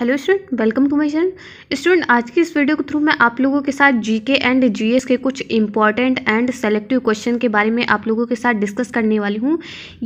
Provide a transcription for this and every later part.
hello student welcome to my channel student आज की इस वीडियो के थ्रू मैं आप लोगों के साथ जीके एंड जीएस के कुछ इंपॉर्टेंट एंड सेलेक्टिव क्वेश्चन के बारे में आप लोगों के साथ डिस्कस करने वाली हूँ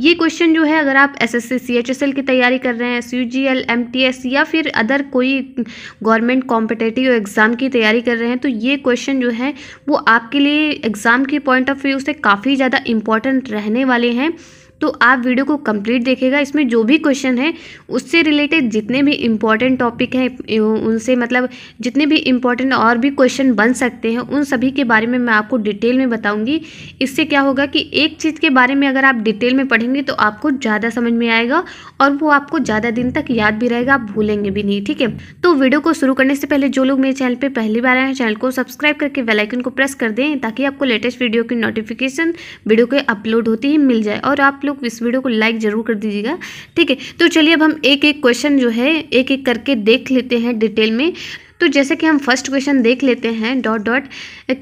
ये क्वेश्चन जो है अगर आप एसएससी सीएचएसएल की तैयारी कर रहे हैं एस यूजीएल एमटीएस या फिर अदर कोई गवर्नमेंट कॉम्पिटेटिव एग्ज़ाम की तैयारी कर रहे हैं तो ये क्वेश्चन जो है वो आपके लिए एग्ज़ाम के पॉइंट ऑफ व्यू से काफ़ी ज़्यादा इंपॉर्टेंट रहने वाले हैं तो आप वीडियो को कंप्लीट देखेगा इसमें जो भी क्वेश्चन है उससे रिलेटेड जितने भी इम्पॉर्टेंट टॉपिक हैं उनसे मतलब जितने भी इम्पॉर्टेंट और भी क्वेश्चन बन सकते हैं उन सभी के बारे में मैं आपको डिटेल में बताऊंगी इससे क्या होगा कि एक चीज़ के बारे में अगर आप डिटेल में पढ़ेंगे तो आपको ज़्यादा समझ में आएगा और वो आपको ज़्यादा दिन तक याद भी रहेगा आप भूलेंगे भी नहीं ठीक है तो वीडियो को शुरू करने से पहले जो लोग मेरे चैनल पर पहली बार आए हैं चैनल को सब्सक्राइब करके वेलाइकन को प्रेस कर दें ताकि आपको लेटेस्ट वीडियो की नोटिफिकेशन वीडियो के अपलोड होती ही मिल जाए और आप लोग लोग इस वीडियो को लाइक ज़रूर कर दीजिएगा ठीक है तो चलिए अब हम एक एक क्वेश्चन जो है एक एक करके देख लेते हैं डिटेल में तो जैसे कि हम फर्स्ट क्वेश्चन देख लेते हैं डॉट डॉट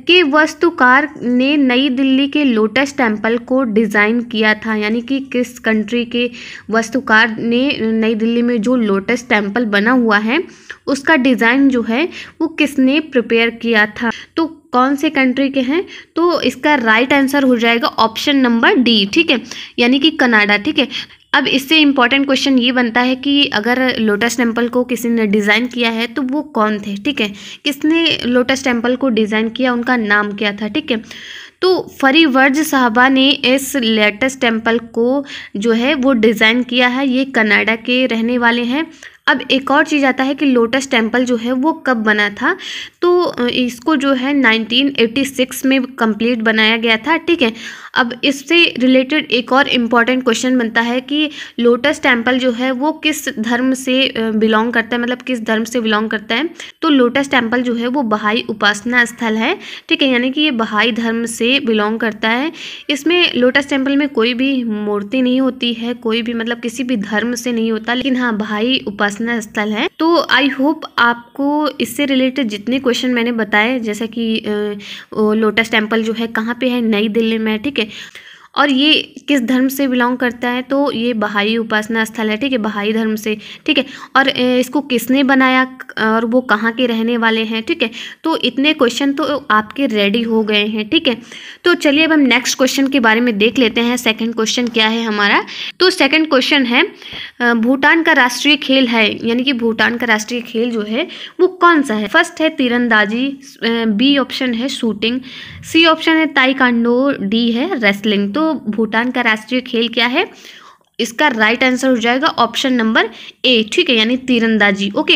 के वस्तुकार ने नई दिल्ली के लोटस टेंपल को डिज़ाइन किया था यानी कि किस कंट्री के वस्तुकार ने नई दिल्ली में जो लोटस टेंपल बना हुआ है उसका डिज़ाइन जो है वो किसने प्रिपेयर किया था तो कौन से कंट्री के हैं तो इसका राइट आंसर हो जाएगा ऑप्शन नंबर डी ठीक है यानी कि कनाडा ठीक है अब इससे इम्पॉर्टेंट क्वेश्चन ये बनता है कि अगर लोटस टेम्पल को किसी ने डिज़ाइन किया है तो वो कौन थे ठीक है किसने लोटस टेम्पल को डिज़ाइन किया उनका नाम क्या था ठीक है तो फरी वर्ज साहबा ने इस लेटेस्ट टेम्पल को जो है वो डिज़ाइन किया है ये कनाडा के रहने वाले हैं अब एक और चीज़ आता है कि लोटस टेम्पल जो है वो कब बना था तो इसको जो है 1986 में कंप्लीट बनाया गया था ठीक है अब इससे रिलेटेड एक और इम्पॉर्टेंट क्वेश्चन बनता है कि लोटस टेम्पल जो है वो किस धर्म से बिलोंग करता है मतलब किस धर्म से बिलोंग करता है तो लोटस टेम्पल जो है वो बहाई उपासना स्थल है ठीक है यानी कि ये बहाई धर्म से बिलोंग करता है इसमें लोटस टेम्पल में कोई भी मूर्ति नहीं होती है कोई भी मतलब किसी भी धर्म से नहीं होता लेकिन हाँ बहाई उपासना उपासना स्थल है तो आई होप आपको इससे रिलेटेड जितने क्वेश्चन मैंने बताए जैसे कि लोटस टेम्पल जो है कहाँ पे है नई दिल्ली में ठीक है और ये किस धर्म से बिलोंग करता है तो ये बहाई उपासना स्थल है ठीक है बहाई धर्म से ठीक है और इसको किसने बनाया और वो कहाँ के रहने वाले हैं ठीक है तो इतने क्वेश्चन तो आपके रेडी हो गए हैं ठीक है तो चलिए अब हम नेक्स्ट क्वेश्चन के बारे में देख लेते हैं सेकंड क्वेश्चन क्या है हमारा तो सेकंड क्वेश्चन है भूटान का राष्ट्रीय खेल है यानी कि भूटान का राष्ट्रीय खेल जो है वो कौन सा है फर्स्ट है तीरंदाजी बी ऑप्शन है शूटिंग सी ऑप्शन है ताइकांडो डी है रेसलिंग तो तो भूटान का राष्ट्रीय खेल क्या है इसका राइट आंसर हो जाएगा ऑप्शन नंबर ए ठीक है यानी तीरंदाजी ओके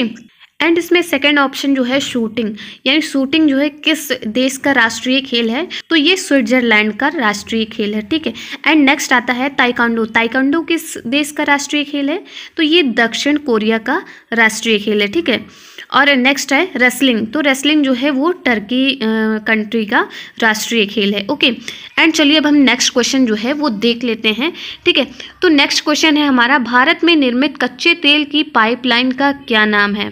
एंड इसमें सेकंड ऑप्शन जो है शूटिंग यानी शूटिंग जो है किस देश का राष्ट्रीय खेल है तो ये स्विट्जरलैंड का राष्ट्रीय खेल है ठीक है एंड नेक्स्ट आता है ताइकांडो ताइकांडो किस देश का राष्ट्रीय खेल है तो ये दक्षिण कोरिया का राष्ट्रीय खेल है ठीक है और नेक्स्ट है रेसलिंग तो रेसलिंग जो है वो टर्की कंट्री का राष्ट्रीय खेल है ओके एंड चलिए अब हम नेक्स्ट क्वेश्चन जो है वो देख लेते हैं ठीक है तो नेक्स्ट क्वेश्चन है हमारा भारत में निर्मित कच्चे तेल की पाइपलाइन का क्या नाम है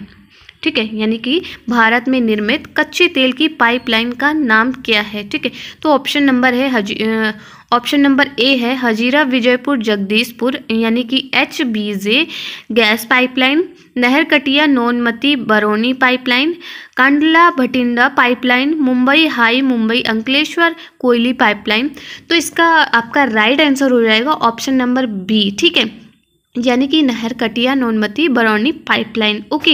ठीक है यानी कि भारत में निर्मित कच्चे तेल की पाइपलाइन का नाम क्या है ठीक है तो ऑप्शन नंबर है ऑप्शन नंबर ए है हजीरा विजयपुर जगदीशपुर यानी कि H B J gas pipeline Naharkatiya Noonmati Barauni pipeline Kandla Bathinda pipeline Mumbai High Mumbai Ankleshwar Koyali pipeline तो इसका आपका राइट आंसर हो जाएगा ऑप्शन नंबर बी ठीक है यानी कि Naharkatiya Noonmati Barauni pipeline okay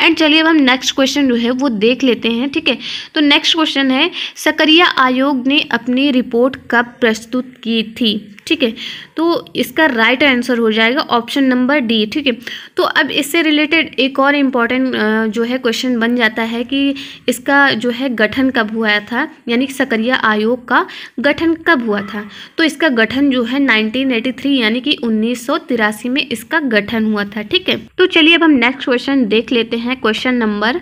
and चलिए अब हम नेक्स्ट क्वेश्चन जो है वो देख लेते हैं ठीक है तो नेक्स्ट क्वेश्चन है सकरिया आयोग ने अपनी रिपोर्ट कब प्रस्तुत की थी ठीक है तो इसका राइट right आंसर हो जाएगा ऑप्शन नंबर डी ठीक है तो अब इससे रिलेटेड एक और इम्पॉर्टेंट जो है क्वेश्चन बन जाता है कि इसका जो है गठन कब हुआ था यानी सकरिया आयोग का गठन कब हुआ था तो इसका गठन जो है 1983 यानी कि उन्नीस में इसका गठन हुआ था ठीक है तो चलिए अब हम नेक्स्ट क्वेश्चन देख लेते हैं क्वेश्चन नंबर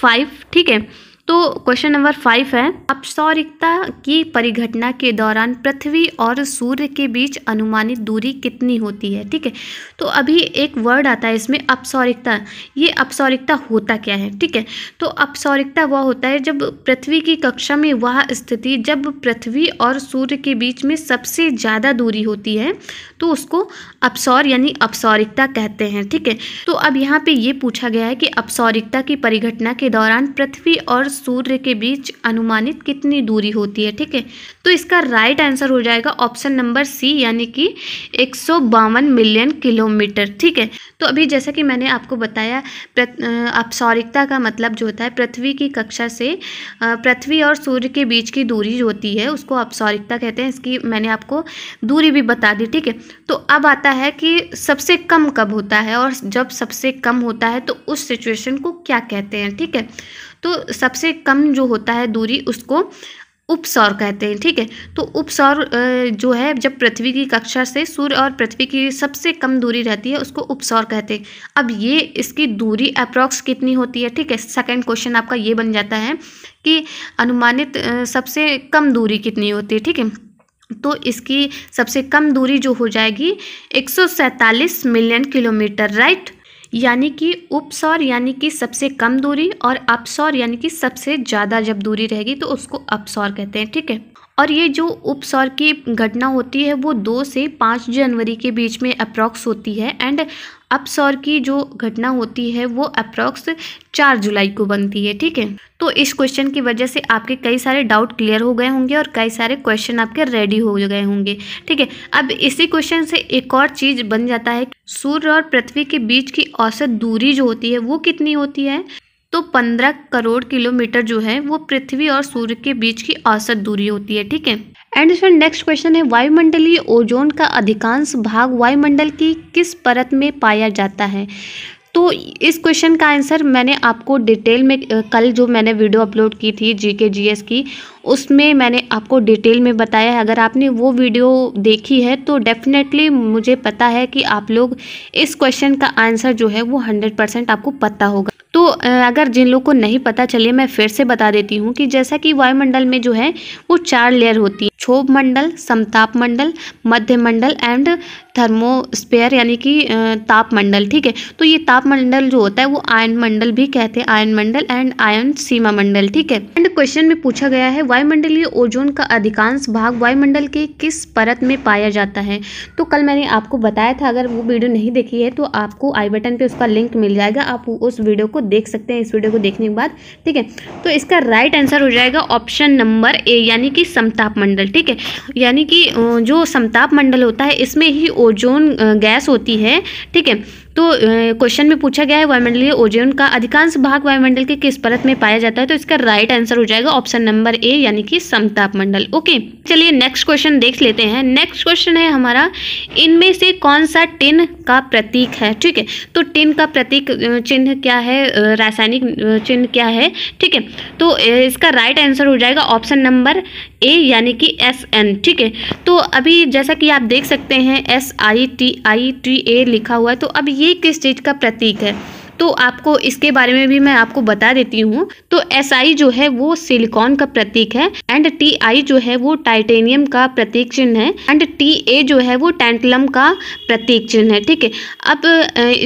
फाइव ठीक है तो क्वेश्चन नंबर फाइव है अपसौरिकता की परिघटना के दौरान पृथ्वी और सूर्य के बीच अनुमानित दूरी कितनी होती है ठीक है तो अभी एक वर्ड आता है इसमें अपसौरिकता ये अपसौरिकता होता क्या है ठीक है तो अपसौरिकता वह होता है जब पृथ्वी की कक्षा में वह स्थिति जब पृथ्वी और सूर्य के बीच में सबसे ज़्यादा दूरी होती है तो उसको अपसौर यानी अपसौरिकता कहते हैं ठीक है तो अब यहाँ पर ये पूछा गया है कि अपसौरिकता की परिघटना के दौरान पृथ्वी और सूर्य के बीच अनुमानित कितनी दूरी होती है ठीक है तो इसका राइट आंसर हो जाएगा ऑप्शन नंबर सी यानी कि एक मिलियन किलोमीटर ठीक है तो अभी जैसा कि मैंने आपको बताया अपसौरिकता का मतलब जो होता है पृथ्वी की कक्षा से पृथ्वी और सूर्य के बीच की दूरी जो होती है उसको अपसौरिकता कहते हैं इसकी मैंने आपको दूरी भी बता दी ठीक है तो अब आता है कि सबसे कम कब होता है और जब सबसे कम होता है तो उस सिचुएशन को क्या कहते हैं ठीक है तो सबसे कम जो होता है दूरी उसको उपसौर कहते हैं ठीक है तो उपसौर जो है जब पृथ्वी की कक्षा से सूर्य और पृथ्वी की सबसे कम दूरी रहती है उसको उपसौर कहते हैं अब ये इसकी दूरी अप्रॉक्स कितनी होती है ठीक है सेकंड क्वेश्चन आपका ये बन जाता है कि अनुमानित सबसे कम दूरी कितनी होती है ठीक है तो इसकी सबसे कम दूरी जो हो जाएगी एक मिलियन किलोमीटर राइट यानी कि उपसौर यानी कि सबसे कम दूरी और अपसौर यानी कि सबसे ज़्यादा जब दूरी रहेगी तो उसको अपसौर कहते हैं ठीक है और ये जो उपसौर की घटना होती है वो दो से पाँच जनवरी के बीच में अप्रॉक्स होती है एंड अपसौर की जो घटना होती है वो अप्रॉक्स चार जुलाई को बनती है ठीक है तो इस क्वेश्चन की वजह से आपके कई सारे डाउट क्लियर हो गए होंगे और कई सारे क्वेश्चन आपके रेडी हो गए होंगे ठीक है अब इसी क्वेश्चन से एक और चीज़ बन जाता है सूर्य और पृथ्वी के बीच की औसत दूरी जो होती है वो कितनी होती है तो पंद्रह करोड़ किलोमीटर जो है वो पृथ्वी और सूर्य के बीच की औसत दूरी होती है ठीक है एंड स्टूडेंट नेक्स्ट क्वेश्चन है वायुमंडलीय ओजोन का अधिकांश भाग वायुमंडल की किस परत में पाया जाता है तो इस क्वेश्चन का आंसर मैंने आपको डिटेल में कल जो मैंने वीडियो अपलोड की थी जी के जी एस की उसमें मैंने आपको डिटेल में बताया है अगर आपने वो वीडियो देखी है तो डेफिनेटली मुझे पता है कि आप लोग इस क्वेश्चन का आंसर जो है वो हंड्रेड परसेंट आपको पता होगा तो अगर जिन लोग को नहीं पता चलिए मैं फिर से बता देती हूँ कि जैसा कि वायुमंडल में जो है वो चार लेयर होती है क्षोभ मंडल समताप मंडल मध्य मंडल एंड थर्मोस्पेयर यानी कि ताप मंडल ठीक है तो ये ताप मंडल जो होता है वो आयन मंडल भी कहते हैं आयन मंडल एंड आयन सीमा मंडल ठीक है एंड क्वेश्चन में पूछा गया है वायुमंडलीय ओजोन का अधिकांश भाग वायुमंडल के किस परत में पाया जाता है तो कल मैंने आपको बताया था अगर वो वीडियो नहीं देखी है तो आपको आई बटन पे उसका लिंक मिल जाएगा आप उस वीडियो को देख सकते हैं इस वीडियो को देखने के बाद ठीक है तो इसका राइट आंसर हो जाएगा ऑप्शन नंबर ए यानी कि समताप मंडल ठीक है यानी कि जो समताप मंडल होता है इसमें ही ओजोन गैस होती है ठीक है तो क्वेश्चन में पूछा गया है वायुमंडलीय ओजोन का अधिकांश भाग वायुमंडल के किस परत में पाया जाता है तो इसका राइट आंसर हो जाएगा ऑप्शन नंबर ए यानी कि समताप मंडल ओके चलिए नेक्स्ट क्वेश्चन देख लेते हैं नेक्स्ट क्वेश्चन है हमारा इनमें से कौन सा टिन का प्रतीक है ठीक है तो टिन का प्रतीक चिन्ह क्या है रासायनिक चिन्ह क्या है ठीक है तो इसका राइट आंसर हो जाएगा ऑप्शन नंबर ए यानी कि एस एन ठीक है तो अभी जैसा कि आप देख सकते हैं S I T I T A लिखा हुआ है तो अब ये ये किस चीज़ का प्रतीक है तो आपको इसके बारे में भी मैं आपको बता देती हूँ तो एस SI जो है वो सिलिकॉन का प्रतीक है एंड टी आई जो है वो टाइटेनियम का प्रतीक चिन्ह है एंड टी ए जो है वो टेंटलम का प्रतीक चिन्ह है ठीक है अब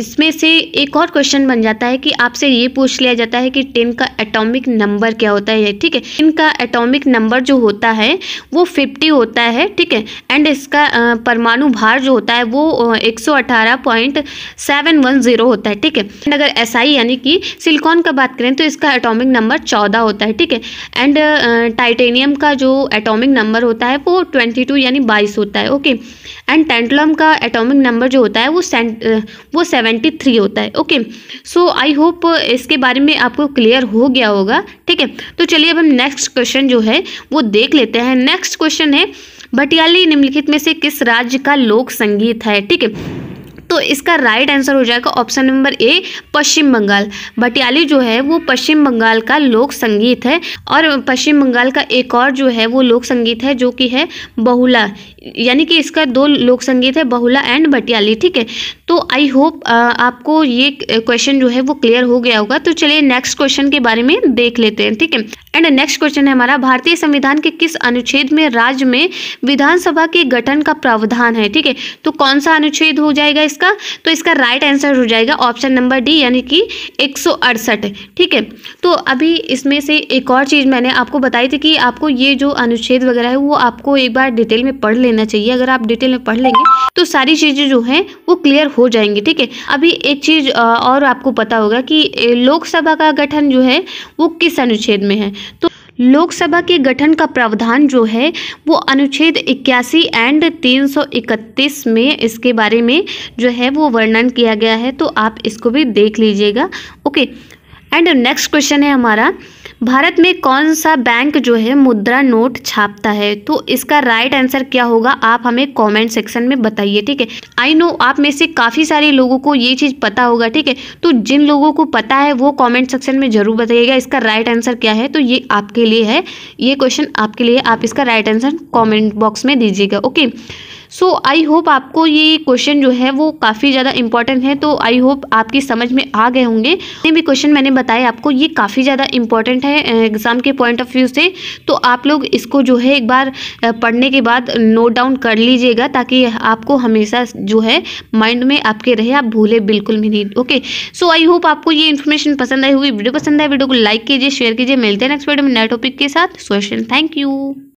इसमें से एक और क्वेश्चन बन जाता है कि आपसे ये पूछ लिया जाता है कि टिन का एटॉमिक नंबर क्या होता है ठीक है टिन का एटॉमिक नंबर जो होता है वो फिफ्टी होता है ठीक है एंड इसका परमाणु भार जो होता है वो एक सौ अठारह पॉइंट सेवन वन जीरो होता है ठीक है एंड अगर एस आई यानी कि सिलिकॉन का बात करें तो इसका एटॉमिक नंबर चौदह होता है ठीक है एंड टाइटेनियम यूरेनियम का जो एटॉमिक नंबर होता है वो ट्वेंटी टू यानी बाईस होता है ओके एंड टेंटलम का एटॉमिक नंबर जो होता है वो सेंट वो सेवेंटी थ्री होता है ओके सो आई होप इसके बारे में आपको क्लियर हो गया होगा ठीक है तो चलिए अब हम नेक्स्ट क्वेश्चन जो है वो देख लेते हैं नेक्स्ट क्वेश्चन है भटियाली निम्नलिखित में से किस राज्य का लोक संगीत है ठीक है तो इसका राइट आंसर हो जाएगा option number A Paschim Bangal Bhatiali जो है वो पश्चिम बंगाल का लोक संगीत है और पश्चिम बंगाल का एक और जो है वो लोक संगीत है जो कि है बहुला यानी कि इसका दो लोक संगीत है बहुला एंड भटियाली ठीक है तो आई होप आपको ये क्वेश्चन जो है वो क्लियर हो गया होगा तो चलिए नेक्स्ट क्वेश्चन के बारे में देख लेते हैं ठीक है एंड नेक्स्ट क्वेश्चन है हमारा भारतीय संविधान के किस अनुच्छेद में राज्य में विधानसभा के गठन का प्रावधान है ठीक है तो कौन सा अनुच्छेद हो जाएगा इस इसका तो इसका राइट आंसर हो जाएगा ऑप्शन नंबर डी यानी कि एक ठीक है तो अभी इसमें से एक और चीज़ मैंने आपको बताई थी कि आपको ये जो अनुच्छेद वगैरह है वो आपको एक बार डिटेल में पढ़ लेना चाहिए अगर आप डिटेल में पढ़ लेंगे तो सारी चीज़ें जो हैं वो क्लियर हो जाएंगी ठीक है अभी एक चीज़ और आपको पता होगा कि लोकसभा का गठन जो है वो किस अनुच्छेद में है तो लोकसभा के गठन का प्रावधान जो है वो अनुच्छेद 81 एंड 331 में इसके बारे में जो है वो वर्णन किया गया है तो आप इसको भी देख लीजिएगा ओके एंड नेक्स्ट क्वेश्चन है हमारा भारत में कौन सा बैंक जो है मुद्रा नोट छापता है तो इसका राइट आंसर क्या होगा आप हमें कमेंट सेक्शन में बताइए ठीक है आई नो आप में से काफ़ी सारे लोगों को ये चीज़ पता होगा ठीक है तो जिन लोगों को पता है वो कमेंट सेक्शन में ज़रूर बताइएगा इसका राइट आंसर क्या है तो ये आपके लिए है ये क्वेश्चन आपके लिए आप इसका राइट आंसर कॉमेंट बॉक्स में दीजिएगा ओके सो आई होप आपको ये क्वेश्चन जो है वो काफ़ी ज़्यादा इंपॉर्टेंट है तो आई होप आपकी समझ में आ गए होंगे जितने भी क्वेश्चन मैंने बताए आपको ये काफ़ी ज़्यादा इंपॉर्टेंट है एग्ज़ाम के पॉइंट ऑफ व्यू से तो आप लोग इसको जो है एक बार पढ़ने के बाद नोट डाउन कर लीजिएगा ताकि आपको हमेशा जो है माइंड में आपके रहे आप भूले बिल्कुल भी नहीं ओके सो आई होप आपको ये इन्फॉर्मेशन पसंद आई हुई वीडियो पसंद आए वीडियो को लाइक कीजिए शेयर कीजिए मिलते हैं नेक्स्ट वीडियो में नए टॉपिक के साथ सोशन थैंक यू